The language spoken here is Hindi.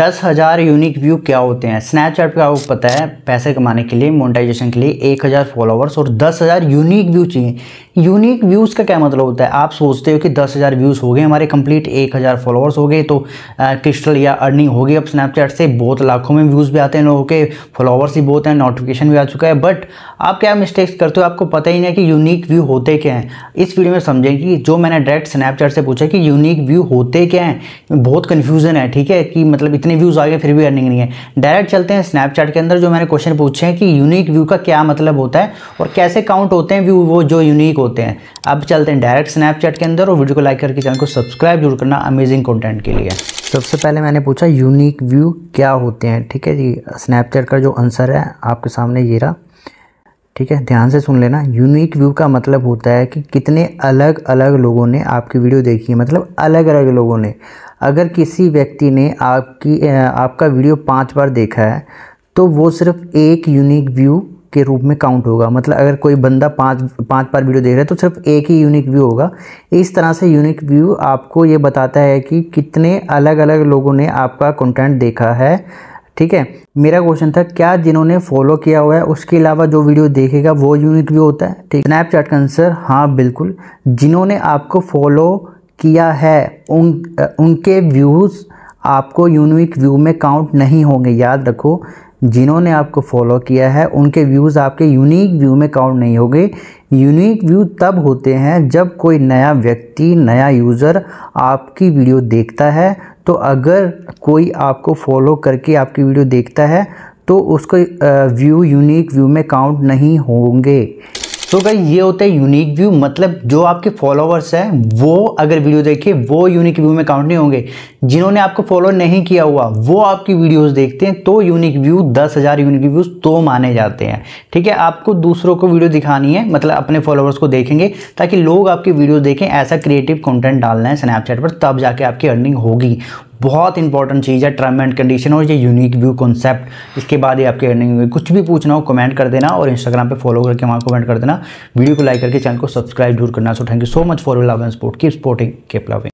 दस हज़ार यूनिक व्यू क्या होते हैं स्नैपचैट का आपको पता है पैसे कमाने के लिए मोनेटाइजेशन के लिए एक हज़ार फॉलोवर्स और दस हज़ार यूनिक व्यू चाहिए यूनिक व्यूज़ का क्या मतलब होता है आप सोचते हो कि दस हज़ार व्यूज़ हो गए हमारे कंप्लीट एक हज़ार फॉलोवर्स हो गए तो आ, क्रिस्टल या अर्निंग होगी अब स्नैपचैट से बहुत लाखों में व्यूज़ भी आते हैं लोगों के फॉलोवर्स भी बहुत हैं नोटिफिकेशन भी आ चुका है बट आप क्या मिस्टेक्स करते हो आपको पता ही नहीं है कि यूनिक व्यू होते क्या हैं इस वीडियो में समझेंगे जो मैंने डायरेक्ट स्नैपचैट से पूछा कि यूनिक व्यू होते क्या हैं बहुत कन्फ्यूज़न है ठीक है कि मतलब इतने व्यूज़ आ गए फिर भी अर्निंग नहीं है डायरेक्ट चलते हैं स्नैपचैट के अंदर जो मैंने क्वेश्चन पूछे हैं कि यूनिक व्यू का क्या मतलब होता है और कैसे काउंट होते हैं व्यू वो जो यूनिक होते हैं अब चलते हैं डायरेक्ट स्नैपचैट के अंदर और वीडियो को लाइक करके चैनल को सब्सक्राइब जरूर करना अमेजिंग कॉन्टेंट के लिए तो सबसे पहले मैंने पूछा यूनिक व्यू क्या होते हैं ठीक है जी स्नैपचैट का जो आंसर है आपके सामने ये रहा ठीक है ध्यान से सुन लेना यूनिक व्यू का मतलब होता है कि कितने अलग अलग लोगों ने आपकी वीडियो देखी है मतलब अलग अलग लोगों ने अगर किसी व्यक्ति ने आपकी आपका वीडियो पाँच बार देखा है तो वो सिर्फ एक यूनिक व्यू के रूप में काउंट होगा मतलब अगर कोई बंदा पाँच पाँच बार वीडियो देख रहा है तो सिर्फ एक ही यूनिक व्यू होगा इस तरह से यूनिक व्यू आपको ये बताता है कि कितने अलग अलग लोगों ने आपका कंटेंट देखा है ठीक है मेरा क्वेश्चन था क्या जिन्होंने फॉलो किया हुआ है उसके अलावा जो वीडियो देखेगा वो यूनिक व्यू होता है ठीक स्नैपचैट का आंसर हाँ बिल्कुल जिन्होंने आपको फॉलो किया है उन उनके व्यूज़ आपको यूनिक व्यू में काउंट नहीं होंगे याद रखो जिन्होंने आपको फॉलो किया है उनके व्यूज़ आपके यूनिक व्यू में काउंट नहीं होंगे यूनिक व्यू तब होते हैं जब कोई नया व्यक्ति नया यूज़र आपकी वीडियो देखता है तो अगर कोई आपको फॉलो करके आपकी वीडियो देखता है तो उसको व्यू यूनिक व्यू में काउंट नहीं होंगे सो so गई ये होता है यूनिक व्यू मतलब जो आपके फॉलोवर्स हैं वो अगर वीडियो देखे वो यूनिक व्यू में काउंट नहीं होंगे जिन्होंने आपको फॉलो नहीं किया हुआ वो आपकी वीडियोस देखते हैं तो यूनिक व्यू दस हज़ार यूनिक व्यूज़ तो माने जाते हैं ठीक है आपको दूसरों को वीडियो दिखानी है मतलब अपने फॉलोअर्स को देखेंगे ताकि लोग आपकी वीडियो देखें ऐसा क्रिएटिव कंटेंट डालना है स्नैपचैट पर तब जाके आपकी अर्निंग होगी बहुत इंपॉर्टेंट चीज़ है टर्म एंड कंडीशन और ये यूनिक व्यू कॉन्सेप्ट इसके बाद ही आपके अर्निंग होगी कुछ भी पूछना हो कमेंट कर देना और इंस्टाग्राम पे फॉलो करके वहाँ कमेंट कर देना वीडियो को लाइक करके चैनल को सब्सक्राइब जरूर करना so thank you so much for love and support keep supporting keep loving